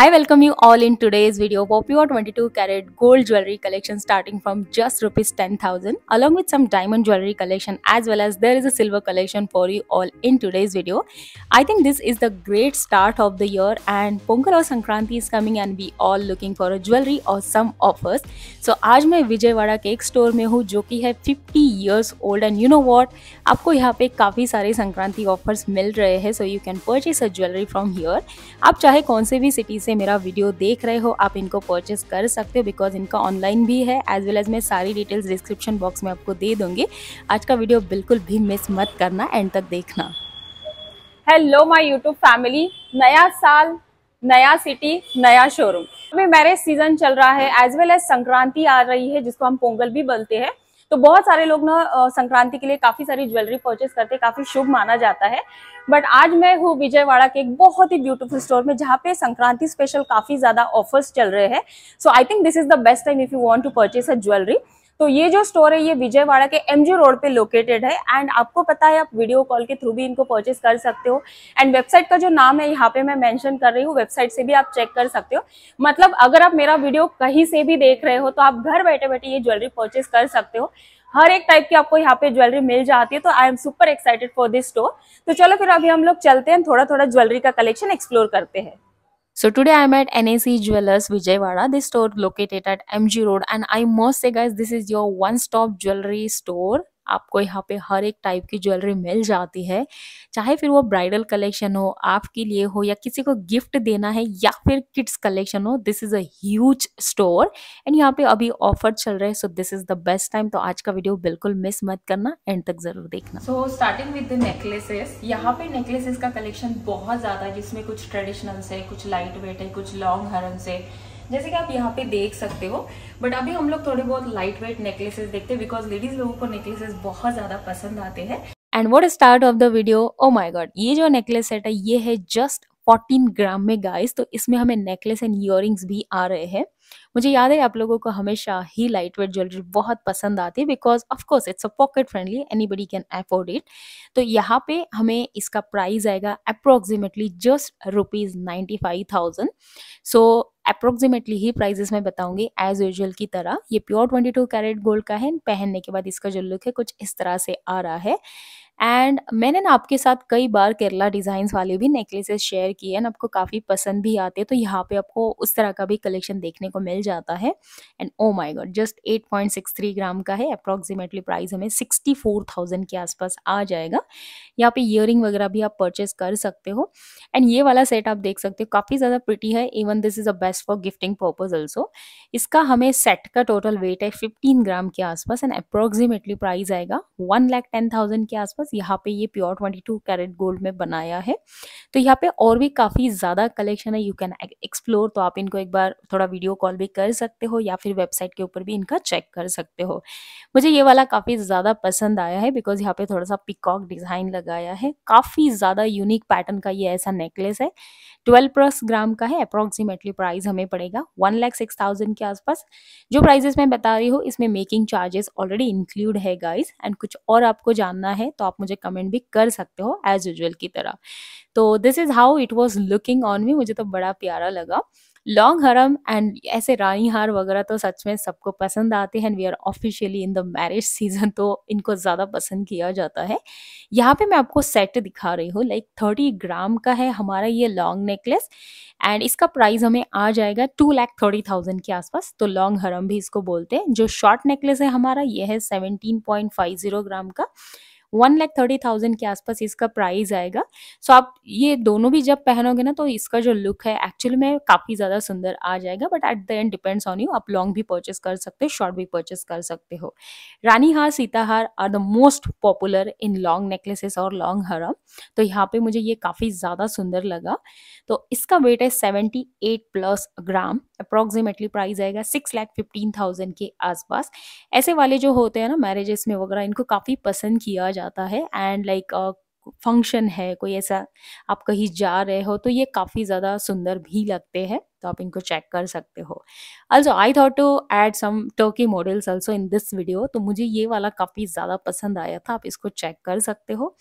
I welcome you all in today's video for pure 22 carat gold jewelry collection starting from just rupees 10,000 along with some diamond jewelry collection as well as there is a silver collection for you all in today's video. I think this is the great start of the year and Pongal or Sankranti is coming and we all looking for a jewelry or some offers. So आज मैं विजयवाड़ा के एक store में हूँ जो कि है 50 years old and you know what आपको यहाँ पे काफ़ी सारे संक्रांति offers मिल रहे हैं so you can purchase a jewelry from here. आप चाहे कौन भी भी सिटी से मेरा वीडियो देख रहे हो आप इनको परचेस कर सकते हो बिकॉज इनका ऑनलाइन भी है एज वेल एज मैं सारी डिटेल्स डिस्क्रिप्शन बॉक्स में आपको दे दूँगी आज का वीडियो बिल्कुल भी मिस मत करना एंड तक देखना हेलो माय यूट्यूब फैमिली नया साल नया सिटी नया शोरूम अभी मैरिज सीजन चल रहा है एज वेल एज संक्रांति आ रही है जिसको हम पोंगल भी बोलते हैं तो बहुत सारे लोग ना संक्रांति के लिए काफी सारी ज्वेलरी परचेस करते हैं काफी शुभ माना जाता है बट आज मैं हूँ विजयवाड़ा के एक बहुत ही ब्यूटीफुल स्टोर में जहाँ पे संक्रांति स्पेशल काफी ज्यादा ऑफर्स चल रहे हैं so I think this is the best time if you want to purchase a jewellery तो ये जो स्टोर है ये विजयवाड़ा के एमजी रोड पे लोकेटेड है एंड आपको पता है आप वीडियो कॉल के थ्रू भी इनको परचेस कर सकते हो एंड वेबसाइट का जो नाम है यहाँ पे मैं मेंशन कर रही हूँ वेबसाइट से भी आप चेक कर सकते हो मतलब अगर आप मेरा वीडियो कहीं से भी देख रहे हो तो आप घर बैठे बैठे ये ज्वेलरी परचेस कर सकते हो हर एक टाइप की आपको यहाँ पे ज्वेलरी मिल जाती है तो I am super excited for this store तो चलो फिर अभी हम लोग चलते हैं थोड़ा थोड़ा ज्वेलरी का कलेक्शन एक्सप्लोर करते हैं So today I'm at NAC Jewelers Vijaywada. This store located at MG Road and I must say guys this is your one stop jewelry store आपको यहाँ पे हर एक टाइप की ज्वेलरी मिल जाती है चाहे फिर वो ब्राइडल कलेक्शन हो आपके लिए हो या किसी को गिफ्ट देना है या फिर किड्स कलेक्शन हो this is a huge store and यहाँ पे अभी ऑफर चल रहे हैं so this is the best time तो आज का वीडियो बिल्कुल मिस मत करना एंड तक जरूर देखना सो स्टार्टिंग विद नेकलेसेस यहाँ पे नेकलेसेस का कलेक्शन बहुत ज़्यादा है जिसमें कुछ ट्रेडिशनल से कुछ लाइट वेट है कुछ लॉन्ग हरम से जैसे कि आप यहाँ पे देख सकते हो बट अभी हम लोग थोड़े बहुत लाइट वेट नेकलेसेस देखते हैं बिकॉज लेडीज लोगों को नेकलेसेस बहुत ज़्यादा पसंद आते हैं and what start off the video oh my god ये जो नेकलेस सेट है ये है जस्ट 14 ग्राम में गाइस तो इसमें हमें नेकलेस एंड ईयर भी आ रहे हैं मुझे याद है आप लोगों को हमेशा ही लाइट वेट ज्वेलरी बहुत पसंद आती है because of course it's a pocket friendly anybody can afford it तो यहाँ पे हमें इसका प्राइस आएगा approximately just rupees ninety five thousand so approximately ही प्राइजेस में बताऊंगी एज यूजल की तरह ये pure twenty two carat gold का है पहनने के बाद इसका जो लुक है कुछ इस तरह से आ रहा है एंड मैंने ना आपके साथ कई बार केरला डिज़ाइंस वाले भी नेकलेसेस शेयर किए हैं आपको काफ़ी पसंद भी आते हैं तो यहाँ पे आपको उस तरह का भी कलेक्शन देखने को मिल जाता है and oh my god just 8.63 gram का है अप्रॉक्सीमेटली प्राइस हमें 64,000 के आसपास आ जाएगा यहाँ पे इयर वगैरह भी आप परचेस कर सकते हो एंड ये वाला सेट आप देख सकते हो काफ़ी ज़्यादा प्रिटी है even this is a best for gifting purpose also इसका हमें सेट का टोटल वेट है फिफ्टीन ग्राम के आसपास एंड अप्रॉक्सीमेटली प्राइस आएगा वन टेन थाउजेंड के आसपास बिकॉज यहाँ पे ये प्योर 22 कैरेट गोल्ड में बनाया है तो यहाँ पे और भी काफ़ी ज़्यादा कलेक्शन है यू कैन एक्सप्लोर तो आप इनको एक बार थोड़ा वीडियो कॉल भी कर सकते हो या फिर वेबसाइट के ऊपर भी इनका चेक कर सकते हो मुझे ये वाला काफ़ी ज़्यादा पसंद आया है बिकॉज यहाँ पे थोड़ा सा पिकॉक डिज़ाइन लगाया है काफ़ी ज़्यादा यूनिक पैटर्न का ये ऐसा नेकलेस है ट्वेल्व प्लस ग्राम का है अप्रॉक्सीमेटली प्राइस हमें पड़ेगा वन लाख सिक्स थाउजेंड के आसपास जो प्राइजेस मैं बता रही हूँ इसमें मेकिंग चार्जेस ऑलरेडी इंक्लूड है गाइस एंड कुछ और आपको जानना है तो आप मुझे कमेंट भी कर सकते हो एज यूजल की तरह तो this is how it was looking on me मुझे तो बड़ा प्यारा लगा लॉन्ग हरम एंड ऐसे रानी हार वगैरह तो सच में सबको पसंद आते हैं and we are officially in the marriage season तो इनको ज़्यादा पसंद किया जाता है यहाँ पे मैं आपको सेट दिखा रही हूँ लाइक थर्टी ग्राम का है हमारा ये लॉन्ग नेकलेस एंड इसका प्राइस हमें आ जाएगा टू लैख थर्टी थाउजेंड के आसपास तो लॉन्ग हरम भी इसको बोलते हैं जो शॉर्ट नेकलेस है हमारा ये है seventeen point five zero gram का वन लैख थर्टी थाउजेंड के आसपास इसका प्राइस आएगा सो आप ये दोनों भी जब पहनोगे ना तो इसका जो लुक है एक्चुअल में काफ़ी ज़्यादा सुंदर आ जाएगा but at the end depends on you आप लॉन्ग भी परचेस कर सकते हो शॉर्ट भी परचेस कर सकते हो रानी हार सीताहार are the most popular in long necklaces और लॉन्ग हरम तो यहाँ पे मुझे ये काफ़ी ज़्यादा सुंदर लगा तो इसका वेट है seventy eight plus gram approximately price आएगा सिक्स लैख फिफ्टीन थाउजेंड के आसपास ऐसे वाले जो होते हैं ना मैरिजेस में वगैरह इनको काफ़ी पसंद किया जाता है एंड लाइक फंक्शन है कोई ऐसा आप कहीं जा रहे हो तो ये काफ़ी ज़्यादा सुंदर भी लगते हैं तो आप इनको चेक कर सकते हो also I thought to add some Turkey models also in this video तो मुझे ये वाला काफ़ी ज़्यादा पसंद आया था आप इसको चेक कर सकते हो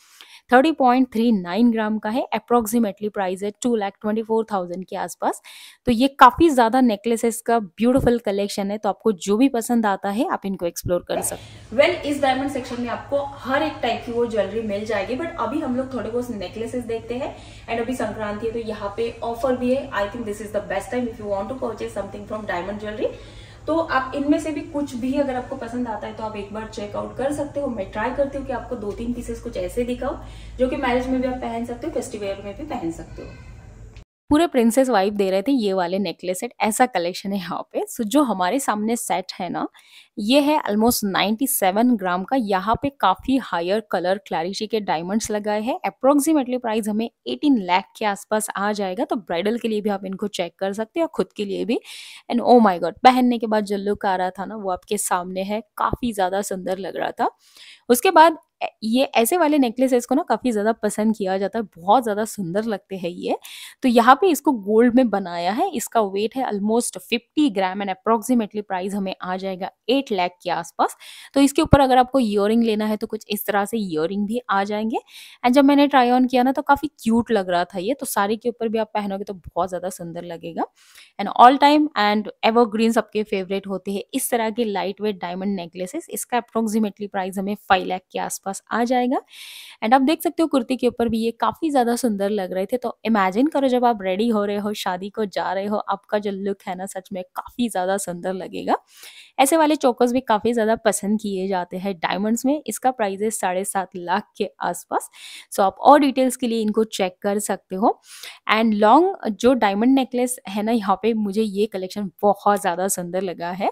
thirty point three nine gram का है अप्रोक्सीमेटली प्राइस है two lakh twenty four thousand के आसपास तो ये काफ़ी ज़्यादा नेकलेसेस का ब्यूटीफुल कलेक्शन है तो आपको जो भी पसंद आता है आप इनको एक्सप्लोर कर सकते वेल well, इस डायमंड सेक्शन में आपको हर एक टाइप की वो ज्वेलरी मिल जाएगी बट अभी हम लोग थोड़े बहुत नेकलेसेस देखते हैं एंड अभी संक्रांति है तो यहाँ पे ऑफर भी है I think this is the best time if you want to purchase something from diamond jewellery तो आप इनमें से भी कुछ भी अगर आपको पसंद आता है तो आप एक बार चेकआउट कर सकते हो मैं ट्राई करती हूँ कि आपको दो तीन पीसेस कुछ ऐसे दिखाओ जो कि मैरिज में भी आप पहन सकते हो फेस्टिवल में भी पहन सकते हो पूरे प्रिंसेस वाइफ दे रहे थे ये वाले नेकलेस सेट ऐसा कलेक्शन है यहाँ पे सो जो हमारे सामने सेट है ना ये है ऑलमोस्ट 97 ग्राम का यहाँ पे काफ़ी हायर कलर क्लैरिटी के डायमंड्स लगाए हैं अप्रोक्सीमेटली प्राइस हमें 18 लाख के आसपास आ जाएगा तो ब्राइडल के लिए भी आप इनको चेक कर सकते हो खुद के लिए भी एंड ओ माई गॉड पहनने के बाद जो लुक आ रहा था ना वो आपके सामने है काफ़ी ज़्यादा सुंदर लग रहा था उसके बाद ये ऐसे वाले नेकलेसेस को ना काफ़ी ज़्यादा पसंद किया जाता है बहुत ज़्यादा सुंदर लगते हैं ये तो यहाँ पे इसको गोल्ड में बनाया है इसका वेट है almost 50 gram and approximately price हमें आ जाएगा 8 लाख के आसपास तो इसके ऊपर अगर आपको ईयर लेना है तो कुछ इस तरह से ईयर भी आ जाएंगे एंड जब मैंने ट्राई ऑन किया ना तो काफ़ी क्यूट लग रहा था ये तो साड़ी के ऊपर भी आप पहनोगे तो बहुत ज़्यादा सुंदर लगेगा and all time and ever सबके फेवरेट होते हैं इस तरह के लाइट वेट डायमंड नेकलेसेस इसका अप्रोक्सीमेटली प्राइस हमें फाइव लैख के आसपास आसपास आ जाएगा एंड आप देख सकते हो कुर्ती के ऊपर भी ये काफ़ी ज़्यादा सुंदर लग रहे थे तो इमेजिन करो जब आप रेडी हो रहे हो शादी को जा रहे हो आपका जो लुक है ना सच में काफ़ी ज़्यादा सुंदर लगेगा ऐसे वाले चोकर्स भी काफ़ी ज़्यादा पसंद किए जाते हैं डायमंड्स में इसका प्राइस है साढ़े सात लाख के आसपास सो आप और डिटेल्स के लिए इनको चेक कर सकते हो एंड लॉन्ग जो डायमंड नेकलेस है ना यहाँ पे मुझे ये कलेक्शन बहुत ज़्यादा सुंदर लगा है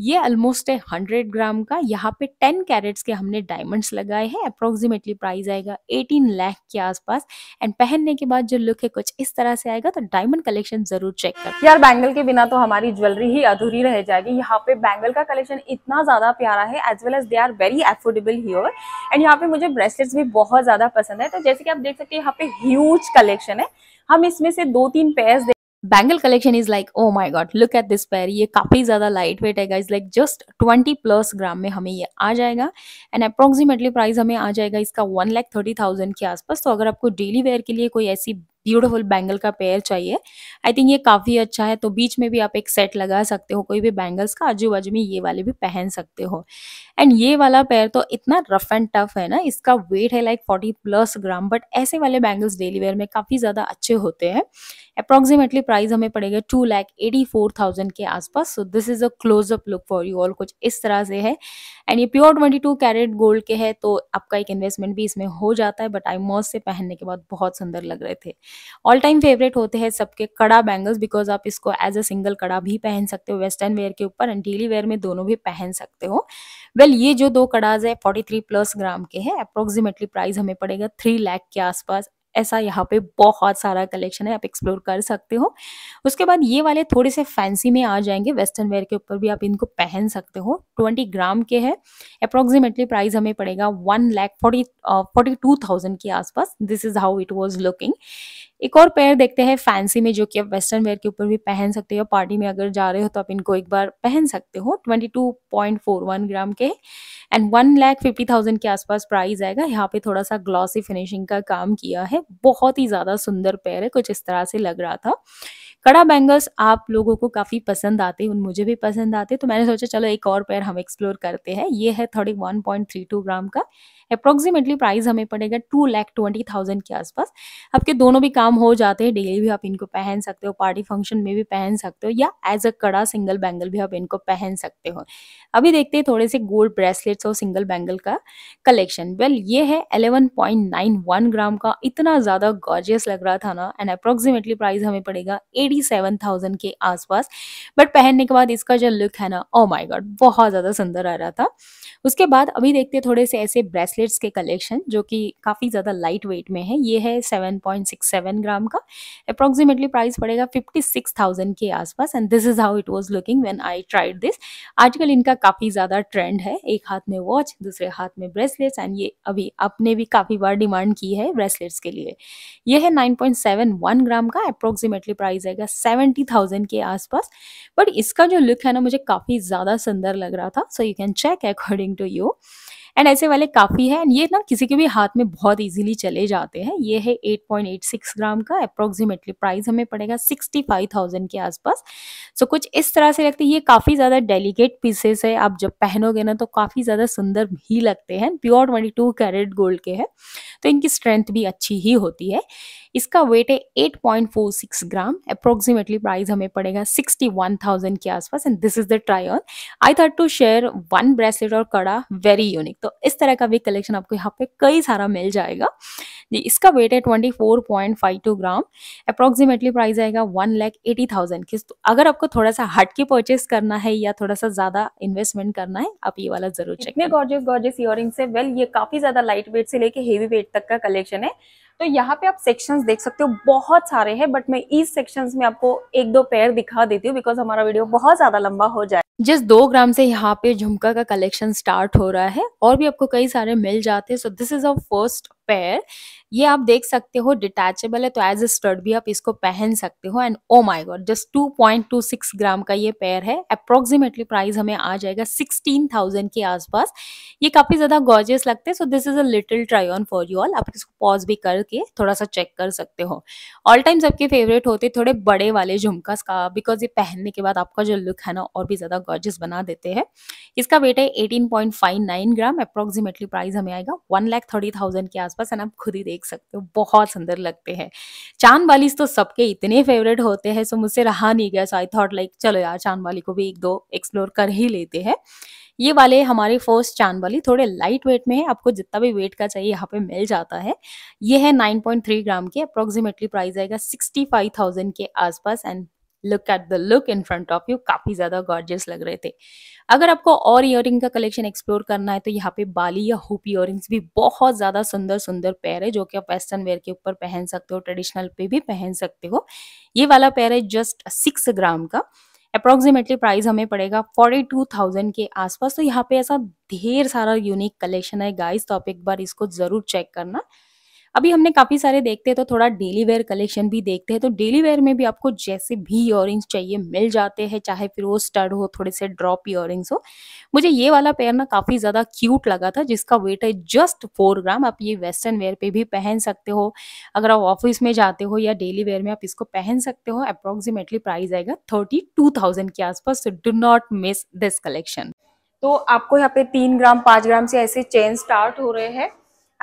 ये ऑलमोस्ट है हंड्रेड ग्राम का यहाँ पे टेन कैरेट्स के हमने डायमंड्स लगा लगाए हैं अप्रोक्सीमेटली प्राइस आएगा 18 लाख के आसपास एंड पहनने के बाद जो लुक है कुछ इस तरह से आएगा तो डायमंड कलेक्शन जरूर चेक कर यार बैंगल के बिना तो हमारी ज्वेलरी ही अधूरी रह जाएगी यहाँ पे बैंगल का कलेक्शन इतना ज्यादा प्यारा है as well as they are very affordable here and यहाँ पे मुझे ब्रेसलेट्स भी बहुत ज्यादा पसंद है तो जैसे कि आप देख सकते हैं यहाँ पे ह्यूज कलेक्शन है हम इसमें से दो तीन pairs bangle collection is like oh my god look at this pair ये काफ़ी ज़्यादा लाइट वेट है is like just twenty plus gram में हमें ये आ जाएगा एंड अप्रोक्सीमेटली प्राइस हमें आ जाएगा इसका वन लैख थर्टी थाउजेंड के आसपास तो अगर आपको डेली वेयर के लिए कोई ऐसी ब्यूटीफुल बैंगल का पेयर चाहिए आई थिंक ये काफ़ी अच्छा है तो बीच में भी आप एक सेट लगा सकते हो कोई भी बैंगल्स का आजू बाजू में ये वाले भी पहन सकते हो एंड ये वाला पेयर तो इतना रफ एंड टफ है ना इसका वेट है like forty plus gram but ऐसे वाले बैंगल्स डेली वेयर में काफ़ी ज़्यादा अच्छे होते हैं अप्रॉक्सीमेटली प्राइस हमें पड़ेगा two lakh eighty four thousand के आसपास so this is a close up look for you all कुछ इस तरह से है एंड ये pure twenty two carat gold के है तो आपका एक इन्वेस्टमेंट भी इसमें हो जाता है बट आई मॉस से पहनने के बाद बहुत सुंदर लग रहे थे ऑल टाइम फेवरेट होते हैं सबके कड़ा बैंगल्स बिकॉज आप इसको एज अ सिंगल कड़ा भी पहन सकते हो वेस्टर्न वेयर के ऊपर एंड डेली वेयर में दोनों भी पहन सकते हो वेल well, ये जो दो कड़ाज है 43 प्लस ग्राम के हैं अप्रोक्सीमेटली प्राइस हमें पड़ेगा थ्री लैख के आसपास ऐसा यहाँ पे बहुत सारा कलेक्शन है आप एक्सप्लोर कर सकते हो उसके बाद ये वाले थोड़े से फैंसी में आ जाएंगे वेस्टर्न वेयर के ऊपर भी आप इनको पहन सकते हो ट्वेंटी ग्राम के है अप्रोक्सीमेटली प्राइस हमें पड़ेगा one lakh forty forty two thousand के आसपास this is how it was looking एक और पेयर देखते हैं फैंसी में जो कि आप वेस्टर्न वेयर के ऊपर भी पहन सकते हो पार्टी में अगर जा रहे हो तो आप इनको एक बार पहन सकते हो ट्वेंटी ग्राम के and one lakh fifty thousand के आसपास प्राइस आएगा यहाँ पे थोड़ा सा ग्लॉसी फिनिशिंग का काम किया है बहुत ही ज़्यादा सुंदर पैर है कुछ इस तरह से लग रहा था कड़ा बैंगल्स आप लोगों को काफ़ी पसंद आते उन मुझे भी पसंद आते तो मैंने सोचा चलो एक और पेयर हम एक्सप्लोर करते हैं ये है thirty one point three two gram का अप्रोक्सीमेटली प्राइस हमें पड़ेगा टू लैख ट्वेंटी थाउजेंड के आसपास आपके दोनों भी काम हो जाते हैं डेली भी आप इनको पहन सकते हो पार्टी फंक्शन में भी पहन सकते हो या एज अ कड़ा सिंगल बैंगल भी आप इनको पहन सकते हो अभी देखते हैं थोड़े से गोल्ड ब्रेसलेट्स और सिंगल बैंगल का कलेक्शन वेल well, ये है eleven point nine one gram का इतना ज़्यादा गॉर्जियस लग रहा था ना एंड अप्रोक्सीमेटली प्राइस हमें पड़ेगा एटी थर्टी सेवन थाउजेंड के आसपास बट पहनने के बाद इसका जो लुक है ना ओ माई गॉड बहुत ज़्यादा सुंदर आ रहा था उसके बाद अभी देखते थोड़े से ऐसे ब्रेसलेट्स के कलेक्शन जो कि काफ़ी ज़्यादा लाइट वेट में है ये है seven point six seven gram का अप्रॉक्सीमेटली प्राइस पड़ेगा फिफ्टी सिक्स थाउजेंड के आसपास and this is how it was looking when I tried this आजकल इनका काफ़ी ज़्यादा ट्रेंड है एक हाथ में वॉच दूसरे हाथ में ब्रेसलेट्स एंड ये अभी आपने भी काफ़ी बार डिमांड की है ब्रेसलेट्स के लिए ये है nine point seven one gram का अप्रोक्सीमेटली प्राइस है जाएगा सेवेंटी थाउजेंड के आसपास बट इसका जो लुक है ना मुझे काफ़ी ज़्यादा सुंदर लग रहा था so you can check according to you and ऐसे वाले काफ़ी है एंड ये ना किसी के भी हाथ में बहुत ईजिली चले जाते हैं ये है 8.86 ग्राम का अप्रोक्सीमेटली प्राइस हमें पड़ेगा 65,000 के आसपास सो so, कुछ इस तरह से लगते हैं ये काफ़ी ज़्यादा डेलीकेट पीसेस है आप जब पहनोगे ना तो काफ़ी ज़्यादा सुंदर भी लगते हैं pure twenty two carat gold के हैं तो इनकी स्ट्रेंथ भी अच्छी ही होती है इसका वेट है एट ग्राम अप्रोक्सीमेटली प्राइस हमें पड़ेगा सिक्सटी के आसपास and this is the try on I थर्ट टू शेयर वन ब्रेसलेट और कड़ा वेरी यूनिक तो इस तरह का भी कलेक्शन आपको यहाँ पे कई सारा मिल जाएगा जी इसका वेट है twenty four point five two gram approximately price आएगा वन लैख एटी थाउजेंड की तो अगर आपको थोड़ा सा हट के परचेस करना है या थोड़ा सा ज्यादा इन्वेस्टमेंट करना है आप ये वाला जरूर चेक में गॉर्जेस गॉर्जेस इयर से वेल ये काफी ज्यादा लाइट वेट से लेके हेवी वेट तक का कलेक्शन है तो यहाँ पे आप सेक्शंस देख सकते हो बहुत सारे हैं बट मैं इस सेक्शंस में आपको एक दो पेयर दिखा देती हूँ बिकॉज हमारा वीडियो बहुत ज्यादा लंबा हो जाए जस्ट दो ग्राम से यहाँ पे झुमका का कलेक्शन स्टार्ट हो रहा है और भी आपको कई सारे मिल जाते हैं so this is our first pair ये आप देख सकते हो डिटैचेबल है तो एज ए स्टर्ड भी आप इसको पहन सकते हो and oh my god just six gram का ये पेयर है अप्रोक्सीमेटली प्राइस हमें आ जाएगा सिक्सटीन थाउजेंड के आसपास ये काफ़ी ज़्यादा गॉर्जियस लगते हैं so this is a little try on for you all आप इसको पॉज भी करके थोड़ा सा चेक कर सकते हो ऑल टाइम सबके फेवरेट होते थोड़े बड़े वाले झुमकास का बिकॉज ये पहनने के बाद आपका जो लुक है ना और भी ज़्यादा गॉर्जेस बना देते हैं इसका वेट है eighteen point five nine gram approximately price हमें आएगा वन लैख थर्टी थाउजेंड के आसपास एंड आप खुद ही देख सकते हो बहुत सुंदर लगते हैं चांद बालिस तो सबके इतने फेवरेट होते हैं सो मुझसे रहा नहीं गया सो आई थॉट लाइक चलो यार चांद वाली को भी एक दो एक्सप्लोर कर ही लेते हैं ये वाले हमारे फर्स्ट चांद वाली थोड़े लाइट वेट में है आपको जितना भी वेट का चाहिए यहाँ पे मिल जाता है ये है 9.3 ग्राम के अप्रोक्सीमेटली प्राइस आएगा 65,000 के आसपास and look at the look in front of you काफी ज्यादा गॉर्जियस लग रहे थे अगर आपको और इयर का कलेक्शन एक्सप्लोर करना है तो यहाँ पे बाली या हुप इयर भी बहुत ज्यादा सुंदर सुंदर पैर है जो कि आप वेस्टर्न वेयर के ऊपर पहन सकते हो ट्रेडिशनल पे भी पहन सकते हो ये वाला पैर है जस्ट सिक्स ग्राम का अप्रोक्सीमेटली प्राइस हमें पड़ेगा फोर्टी टू थाउजेंड के आसपास तो यहाँ पे ऐसा ढेर सारा यूनिक कलेक्शन है गाइस तो आप एक बार इसको जरूर चेक करना अभी हमने काफ़ी सारे देखते हैं तो थोड़ा डेली वेयर कलेक्शन भी देखते हैं तो डेली वेयर में भी आपको जैसे भी ईयर चाहिए मिल जाते हैं चाहे फिर वो स्टड हो थोड़े से ड्रॉप ईयर हो मुझे ये वाला पेयर ना काफ़ी ज़्यादा क्यूट लगा था जिसका वेट है जस्ट फोर ग्राम आप ये वेस्टर्न वेयर पे भी पहन सकते हो अगर आप ऑफिस में जाते हो या डेली वेयर में आप इसको पहन सकते हो अप्रोक्सीमेटली प्राइस आएगा थर्टी टू थाउजेंड के आसपास do not miss this collection तो आपको यहाँ पे तीन ग्राम पाँच ग्राम से ऐसे चेन स्टार्ट हो रहे हैं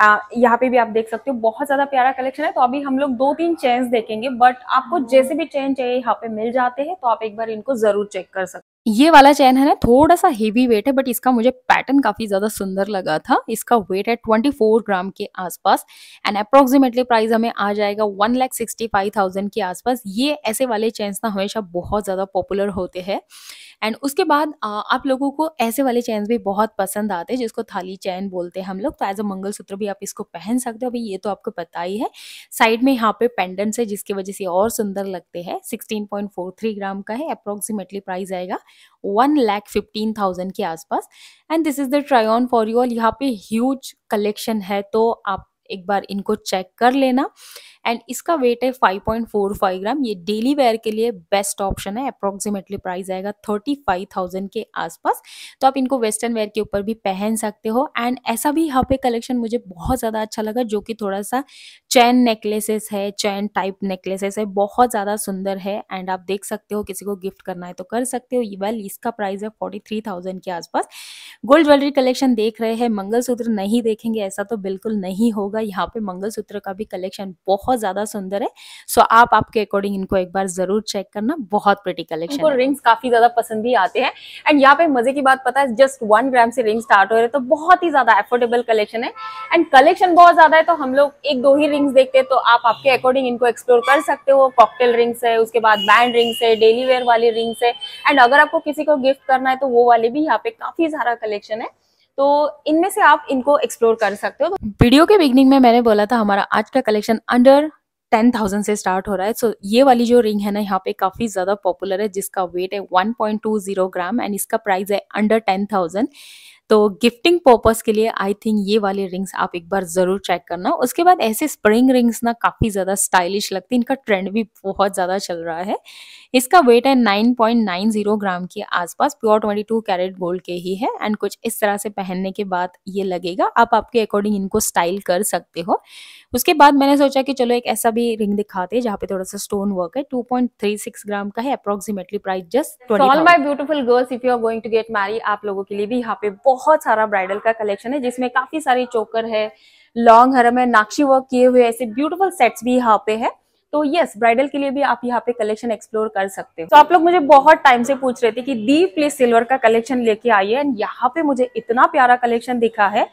यहाँ पे भी आप देख सकते हो बहुत ज्यादा प्यारा कलेक्शन है तो अभी हम लोग दो तीन चेन्स देखेंगे बट आपको जैसे भी चेन चाहिए यहाँ पे मिल जाते हैं तो आप एक बार इनको जरूर चेक कर सकते ये वाला चैन है ना थोड़ा सा हेवी वेट है बट इसका मुझे पैटर्न काफी ज्यादा सुंदर लगा था इसका वेट है 24 ग्राम के आसपास एंड अप्रोक्सीमेटली प्राइस हमें आ जाएगा one lakh sixty five thousand के आसपास ये ऐसे वाले चैन ना हमेशा बहुत ज्यादा पॉपुलर होते हैं एंड उसके बाद आप लोगों को ऐसे वाले चैन भी बहुत पसंद आते हैं जिसको थाली चैन बोलते हैं हम लोग तो एज अ मंगलसूत्र भी आप इसको पहन सकते हो अभी ये तो आपको पता ही है साइड में यहाँ पे पेंडेंट्स है जिसकी वजह से और सुंदर लगते हैं sixteen point four three gram का है अप्रोक्सीमेटली प्राइस आएगा वन लैख फिफ्टीन थाउजेंड के आसपास and this is the try on for you all यहाँ पे ह्यूज कलेक्शन है तो आप एक बार इनको चेक कर लेना एंड इसका वेट है 5.45 ग्राम ये डेली वेयर के लिए बेस्ट ऑप्शन है अप्रॉक्सीमेटली प्राइस आएगा 35,000 के आसपास तो आप इनको वेस्टर्न वेयर के ऊपर भी पहन सकते हो एंड ऐसा भी यहाँ पे कलेक्शन मुझे बहुत ज़्यादा अच्छा लगा जो कि थोड़ा सा चैन नेकलेसेस है चैन टाइप नेकलेसेस है बहुत ज़्यादा सुंदर है एंड आप देख सकते हो किसी को गिफ्ट करना है तो कर सकते हो वेल इसका प्राइस है फोर्टी थ्री थाउजेंड के आसपास गोल्ड ज्वेलरी कलेक्शन देख रहे हैं मंगलसूत्र नहीं देखेंगे ऐसा तो बिल्कुल नहीं होगा यहाँ पे मंगलसूत्र का भी कलेक्शन बहुत ज्यादा सुंदर है सो आप आपके अकॉर्डिंग इनको एक बार जरूर चेक करना बहुत प्रिटी कलेक्शन रिंग्स काफी ज्यादा पसंद भी आते हैं एंड यहाँ पे मजे की बात पता है जस्ट वन ग्राम से रिंग स्टार्ट हो रहे तो बहुत ही ज्यादा एफोर्डेबल कलेक्शन है एंड कलेक्शन बहुत ज्यादा है तो हम लोग एक दो ही रिंग्स देखते हैं तो आप आपके अकॉर्डिंग इनको एक्सप्लोर कर सकते हो कॉकटेल रिंग्स है उसके बाद बैंड रिंग्स है डेली वेयर वाली रिंग्स है एंड अगर आपको किसी को गिफ्ट करना है तो वो वाले भी यहाँ पे काफी सारा कलेक्शन है तो इनमें से आप इनको एक्सप्लोर कर सकते हो वीडियो तो के बिगनिंग में मैंने बोला था हमारा आज का कलेक्शन अंडर टेन थाउजेंड से स्टार्ट हो रहा है सो so, ये वाली जो रिंग है ना यहाँ पे काफी ज्यादा पॉपुलर है जिसका वेट है one point two zero gram and इसका प्राइस है अंडर टेन थाउजेंड तो गिफ्टिंग पर्पज के लिए आई थिंक ये वाले रिंग्स आप एक बार जरूर चेक करना उसके बाद ऐसे स्प्रिंग रिंग्स ना काफी ज्यादा स्टाइलिश लगती है इनका ट्रेंड भी बहुत ज्यादा चल रहा है इसका वेट है 9.90 ग्राम के आसपास प्योर 22 कैरेट गोल्ड के ही है एंड कुछ इस तरह से पहनने के बाद ये लगेगा आप आपके अकॉर्डिंग इनको स्टाइल कर सकते हो उसके बाद मैंने सोचा कि चलो एक ऐसा भी रिंग दिखाते हैं जहाँ पे थोड़ा सा स्टोन वर्क है 2.36 ग्राम का है approximately price just all my beautiful girls if you are going to get marry आप लोगों के लिए भी यहाँ पे बहुत बहुत सारा ब्राइडल का कलेक्शन है जिसमें काफी सारी चोकर है लॉन्ग हरम है नाक्षी वर्क किए हुए ऐसे ब्यूटीफुल सेट्स भी यहाँ पे है तो यस ब्राइडल के लिए भी आप यहाँ पे कलेक्शन एक्सप्लोर कर सकते हो तो आप लोग मुझे बहुत टाइम से पूछ रहे थे कि दी प्लीज सिल्वर का कलेक्शन लेके आइए एंड यहाँ पे मुझे इतना प्यारा कलेक्शन दिखा है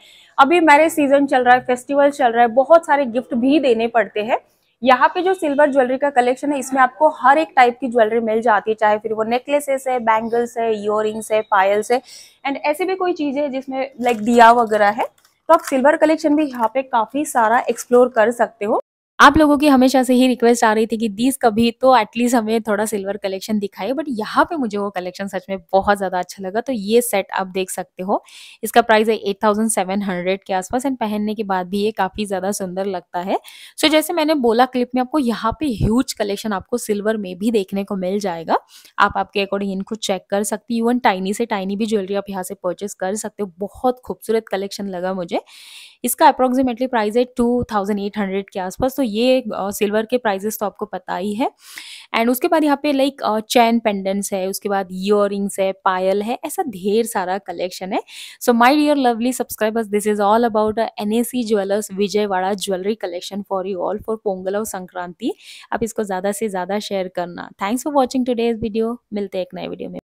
अभी मैरिज सीजन चल रहा है फेस्टिवल चल रहा है बहुत सारे गिफ्ट भी देने पड़ते हैं यहाँ पे जो सिल्वर ज्वेलरी का कलेक्शन है इसमें आपको हर एक टाइप की ज्वेलरी मिल जाती है चाहे फिर वो नेकलेसेस है बैंगल्स है इयर है पायल्स है एंड ऐसी भी कोई चीज़ है जिसमें लाइक दिया वगैरह है तो आप सिल्वर कलेक्शन भी यहाँ पे काफ़ी सारा एक्सप्लोर कर सकते हो आप लोगों की हमेशा से ही रिक्वेस्ट आ रही थी कि दीज कभी तो एटलीस्ट हमें थोड़ा सिल्वर कलेक्शन दिखाए बट यहाँ पे मुझे वो कलेक्शन सच में बहुत ज़्यादा अच्छा लगा तो ये सेट आप देख सकते हो इसका प्राइस है एट थाउजेंड सेवन हंड्रेड के आसपास एंड पहनने के बाद भी ये काफ़ी ज़्यादा सुंदर लगता है सो so, जैसे मैंने बोला क्लिप में आपको यहाँ पे ह्यूज कलेक्शन आपको सिल्वर में भी देखने को मिल जाएगा आप आपके अकॉर्डिंग इनको चेक कर सकती इवन टाइनी से टाइनी भी ज्वेलरी आप यहाँ से परचेस कर सकते हो बहुत खूबसूरत कलेक्शन लगा मुझे इसका अप्रोक्सीमेटली प्राइस है टू थाउजेंड एट हंड्रेड के आसपास तो ये सिल्वर के प्राइजेस तो आपको पता ही है एंड उसके बाद यहाँ पे लाइक चैन पेंडेंट्स है उसके बाद ईयर है पायल है ऐसा ढेर सारा कलेक्शन है so my dear lovely subscribers this is all about N A C jewellers Vijayawada jewellery collection for you all for Pongal और संक्रांति आप इसको ज़्यादा से ज़्यादा शेयर करना thanks for watching today's video मिलते हैं एक नए वीडियो में